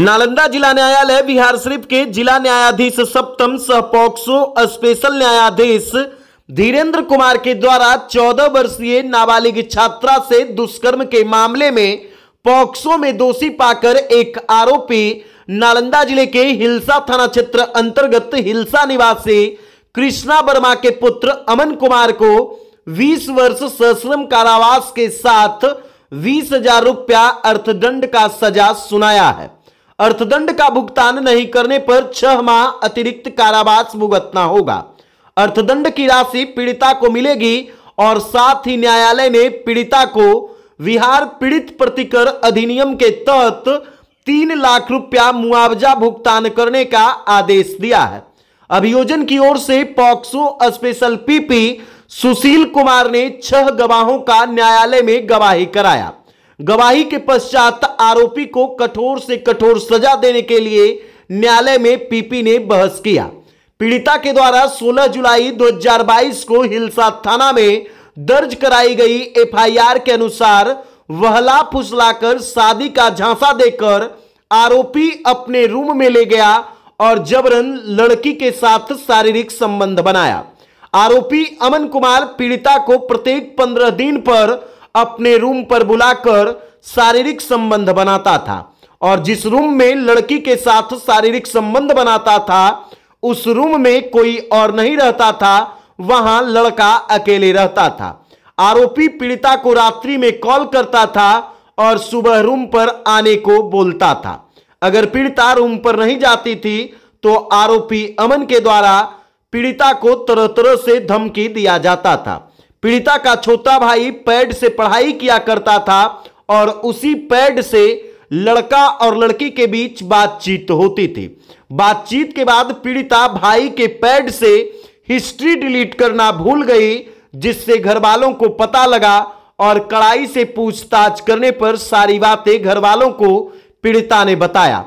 नालंदा जिला न्यायालय बिहार शरीफ के जिला न्यायाधीश सप्तम सह पॉक्सो स्पेशल न्यायाधीश धीरेन्द्र कुमार के द्वारा 14 वर्षीय नाबालिग छात्रा से दुष्कर्म के मामले में पॉक्सो में दोषी पाकर एक आरोपी नालंदा जिले के हिलसा थाना क्षेत्र अंतर्गत हिलसा निवासी कृष्णा वर्मा के पुत्र अमन कुमार को 20 वर्ष सश्रम कारावास के साथ बीस हजार रुपया अर्थदंड का सजा सुनाया है अर्थदंड का भुगतान नहीं करने पर छह माह अतिरिक्त कारावास भुगतना होगा अर्थदंड की राशि पीड़िता को मिलेगी और साथ ही न्यायालय ने पीड़िता को बिहार पीड़ित प्रतिकर अधिनियम के तहत तीन लाख रुपया मुआवजा भुगतान करने का आदेश दिया है अभियोजन की ओर से POCSO special PP Sushil Kumar ने छह गवाहों का न्यायालय में गवाही कराया गवाही के पश्चात आरोपी को कठोर से कठोर सजा देने के लिए न्यायालय में पीपी ने बहस किया पीड़िता के द्वारा 16 जुलाई 2022 को हिलसा थाना में दर्ज कराई गई एफआईआर के अनुसार वहला फुसलाकर शादी का झांसा देकर आरोपी अपने रूम में ले गया और जबरन लड़की के साथ शारीरिक संबंध बनाया आरोपी अमन कुमार पीड़िता को प्रत्येक पंद्रह दिन पर अपने रूम पर बुलाकर शारीरिक संबंध बनाता था और जिस रूम में लड़की के साथ शारीरिक संबंध बनाता था उस रूम में कोई और नहीं रहता था वहां लड़का अकेले रहता था आरोपी पीड़िता को रात्रि में कॉल करता था और सुबह रूम पर आने को बोलता था अगर पीड़िता रूम पर नहीं जाती थी तो आरोपी अमन के द्वारा पीड़िता को तरह तरह से धमकी दिया जाता था पीड़िता का छोटा भाई पैड से पढ़ाई किया करता था और उसी पैड से लड़का और लड़की के बीच बातचीत होती थी बातचीत के बाद पीड़िता भाई के पैड से हिस्ट्री डिलीट करना भूल गई जिससे घर वालों को पता लगा और कड़ाई से पूछताछ करने पर सारी बातें घर वालों को पीड़िता ने बताया